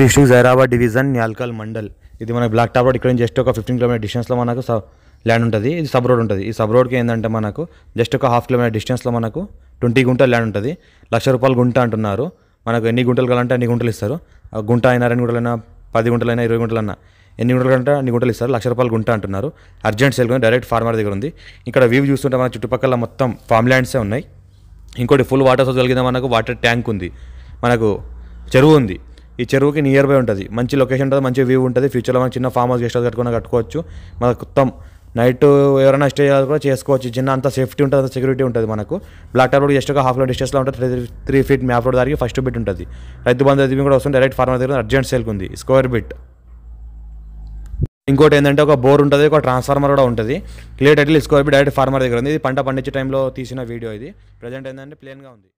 district Zaheerabad division Nyalkal mandal ఇది మన black top road ఇక్కడ జస్ట్ ఒక ఫిఫ్టీన్ కిలోమీటర్ డిస్టెన్స్లో మనకు ల్యాండ్ ఉంటుంది ఇది సబ్ రోడ్ ఉంటుంది ఈ సబ్ రోడ్కి ఏంటంటే మనకు జస్ట్ ఒక హాఫ్ కిలోమీటర్ డిస్టెన్స్లో మనకు ట్వంటీ గుంటలు ల్యాండ్ ఉంటుంది లక్ష రూపాయలు గుంట అంటున్నారు మనకు ఎన్ని గుంటలు కావాలంటే అన్ని గుంటలు ఇస్తారు గుంట అయినా రెండు గుంటలైనా పది గుంటలైనా ఇరవై గుంటలైనా ఎన్ని గుంటలు కంటే అన్ని గుంటలు ఇస్తారు లక్ష రూపాయలు గుంట అంటున్నారు అర్జెంట్ సేల్ కానీ డైరెక్ట్ ఫార్మర్ దగ్గర ఉంది ఇక్కడ వ్యూ చూస్తుంటే మన చుట్టుపక్కల మొత్తం ఫామ్ ల్యాండ్సే ఉన్నాయి ఇంకోటి ఫుల్ వాటర్ సోర్స్ కలిగిన మనకు వాటర్ ట్యాంక్ ఉంది మనకు చెరువు ఉంది ఈ చెరువుకి నియర్ బై ఉంటుంది మంచి లొకేషన్ ఉంటుంది మంచి వ్యూ ఉంటుంది ఫ్యూచర్లో మనకి చిన్న ఫామ్ హౌస్ గెస్ట్ హౌస్ కట్టుకుని కట్టుకోవచ్చు మనకు మొత్తం నైట్ ఎవరైనా స్టే చేయాలి కూడా చేసుకోవచ్చు చిన్న అంత సేఫ్టీ ఉంటుంది అంత సెక్యూరిటీ ఉంటుంది మనకు బ్లాక్ టాప్ రోడ్ జస్ట్ ఒక హాఫ్ కిలో డిస్టెన్స్లో ఉంటుంది త్రీ ఫీట్ మ్యాప్ రోడ్ దానికి ఫస్ట్ బిట్ ఉంటుంది రైతు బంధు అది కూడా వస్తుంది డైరెక్ట్ ఫార్మర్ దగ్గర అర్జెంట్ సేల్కి ఉంది స్క్వేర్ బిట్ ఇంకోటి ఏంటంటే ఒక బోర్ ఉంటుంది ఒక ట్రాన్స్ఫార్మర్ కూడా ఉంటుంది clear title square bit direct farmer దగ్గర ఉంది ఇది పంట పండించే టైంలో తీసిన వీడియో ఇది ప్రజెంట్ ఏంటంటే ప్లేన్గా ఉంది